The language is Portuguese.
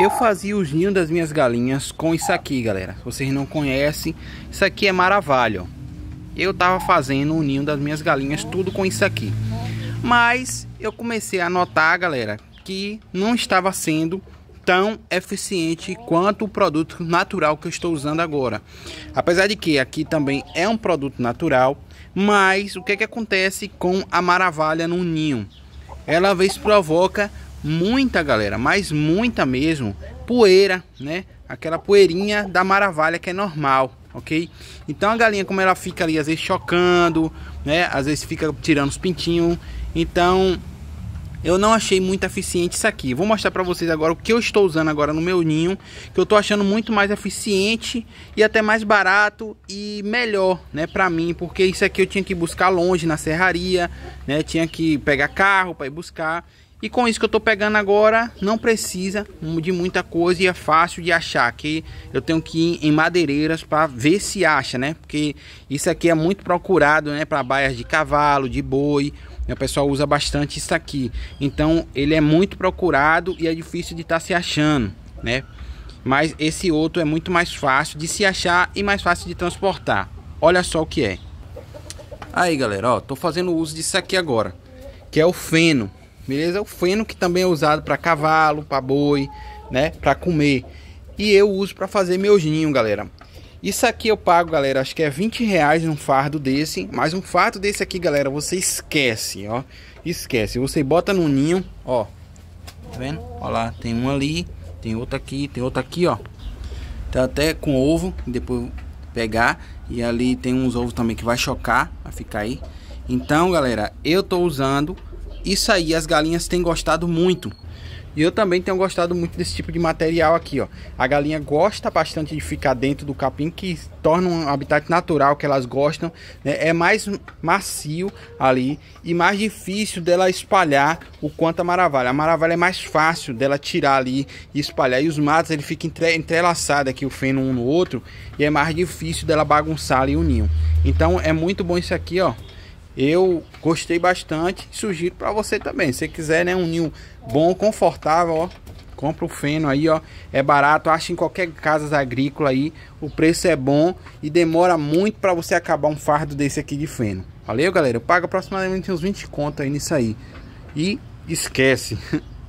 Eu fazia o ninho das minhas galinhas com isso aqui, galera. Se vocês não conhecem, isso aqui é maravalho. Eu tava fazendo o ninho das minhas galinhas tudo com isso aqui. Mas eu comecei a notar, galera, que não estava sendo tão eficiente quanto o produto natural que eu estou usando agora. Apesar de que aqui também é um produto natural, mas o que, é que acontece com a maravalha no ninho? Ela vez provoca muita galera, mas muita mesmo, poeira, né? Aquela poeirinha da maravalha que é normal, ok? Então a galinha, como ela fica ali, às vezes chocando, né? Às vezes fica tirando os pintinhos. Então eu não achei muito eficiente isso aqui. Vou mostrar para vocês agora o que eu estou usando agora no meu ninho, que eu estou achando muito mais eficiente e até mais barato e melhor, né, para mim, porque isso aqui eu tinha que buscar longe na serraria, né, tinha que pegar carro para ir buscar. E com isso que eu estou pegando agora, não precisa de muita coisa e é fácil de achar. Que eu tenho que ir em madeireiras para ver se acha, né? Porque isso aqui é muito procurado, né? Para baias de cavalo, de boi. Né? O pessoal usa bastante isso aqui. Então ele é muito procurado e é difícil de estar tá se achando, né? Mas esse outro é muito mais fácil de se achar e mais fácil de transportar. Olha só o que é. Aí galera, ó, tô fazendo uso disso aqui agora, que é o feno Beleza? O feno que também é usado para cavalo, para boi, né, para comer. E eu uso para fazer ninhos, galera. Isso aqui eu pago, galera, acho que é 20 reais um fardo desse. Mas um fardo desse aqui, galera, você esquece, ó. Esquece. Você bota no ninho, ó. Tá vendo? Ó lá, tem um ali, tem outro aqui, tem outro aqui, ó. Tá até com ovo, depois pegar. E ali tem uns ovos também que vai chocar, vai ficar aí. Então, galera, eu tô usando isso aí as galinhas têm gostado muito. E eu também tenho gostado muito desse tipo de material aqui, ó. A galinha gosta bastante de ficar dentro do capim, que torna um habitat natural que elas gostam. Né? É mais macio ali e mais difícil dela espalhar o quanto a maravalha. A maravalha é mais fácil dela tirar ali e espalhar. E os matos, ele fica entre, entrelaçado aqui, o feno um no outro. E é mais difícil dela bagunçar ali o ninho. Então é muito bom isso aqui, ó. Eu gostei bastante, sugiro para você também. Se quiser, né, um ninho bom, confortável, ó, compra o feno aí, ó, é barato, acha em qualquer casa agrícola aí, o preço é bom e demora muito para você acabar um fardo desse aqui de feno. Valeu, galera. Eu pago aproximadamente uns 20 conto aí nisso aí. E esquece.